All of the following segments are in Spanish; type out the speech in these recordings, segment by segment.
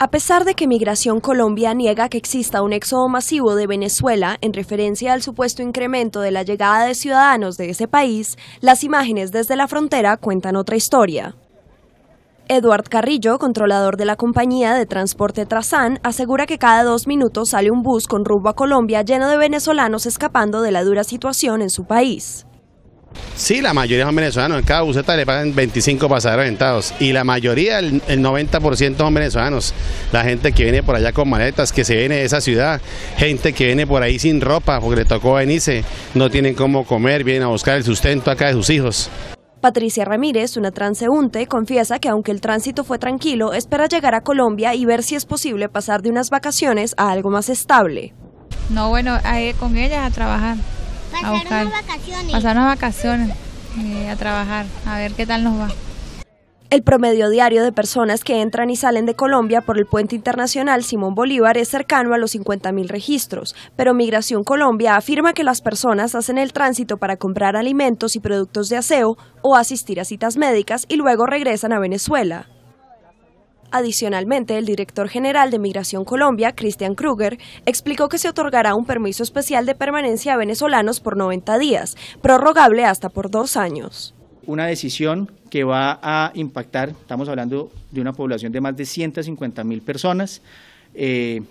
A pesar de que Migración Colombia niega que exista un éxodo masivo de Venezuela en referencia al supuesto incremento de la llegada de ciudadanos de ese país, las imágenes desde la frontera cuentan otra historia. Eduard Carrillo, controlador de la compañía de transporte Trazán, asegura que cada dos minutos sale un bus con rumbo a Colombia lleno de venezolanos escapando de la dura situación en su país. Sí, la mayoría son venezolanos. En cada buseta le pagan 25 pasajeros rentados. Y la mayoría, el, 90% son venezolanos. La gente que viene por allá con maletas, que se viene de esa ciudad. Gente que viene por ahí sin ropa porque le tocó venirse. No tienen cómo comer, vienen a buscar el sustento acá de sus hijos. Patricia Ramírez, una transeúnte, confiesa que aunque el tránsito fue tranquilo, espera llegar a Colombia y ver si es posible pasar de unas vacaciones a algo más estable. No, bueno, con ella a trabajar. Pasar vacaciones. Eh, a trabajar, a ver qué tal nos va. El promedio diario de personas que entran y salen de Colombia por el puente internacional Simón Bolívar es cercano a los 50.000 registros, pero Migración Colombia afirma que las personas hacen el tránsito para comprar alimentos y productos de aseo o asistir a citas médicas y luego regresan a Venezuela. Adicionalmente, el director general de Migración Colombia, Christian Kruger, explicó que se otorgará un permiso especial de permanencia a venezolanos por 90 días, prorrogable hasta por dos años. Una decisión que va a impactar, estamos hablando de una población de más de 150 mil personas, eh,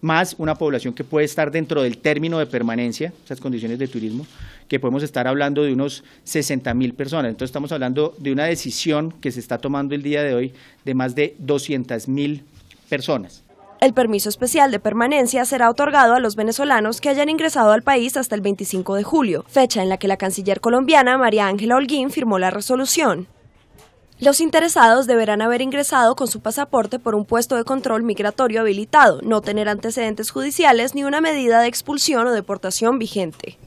más una población que puede estar dentro del término de permanencia, esas condiciones de turismo, que podemos estar hablando de unos 60.000 mil personas. Entonces estamos hablando de una decisión que se está tomando el día de hoy de más de 200 mil personas. El permiso especial de permanencia será otorgado a los venezolanos que hayan ingresado al país hasta el 25 de julio, fecha en la que la canciller colombiana María Ángela Holguín firmó la resolución. Los interesados deberán haber ingresado con su pasaporte por un puesto de control migratorio habilitado, no tener antecedentes judiciales ni una medida de expulsión o deportación vigente.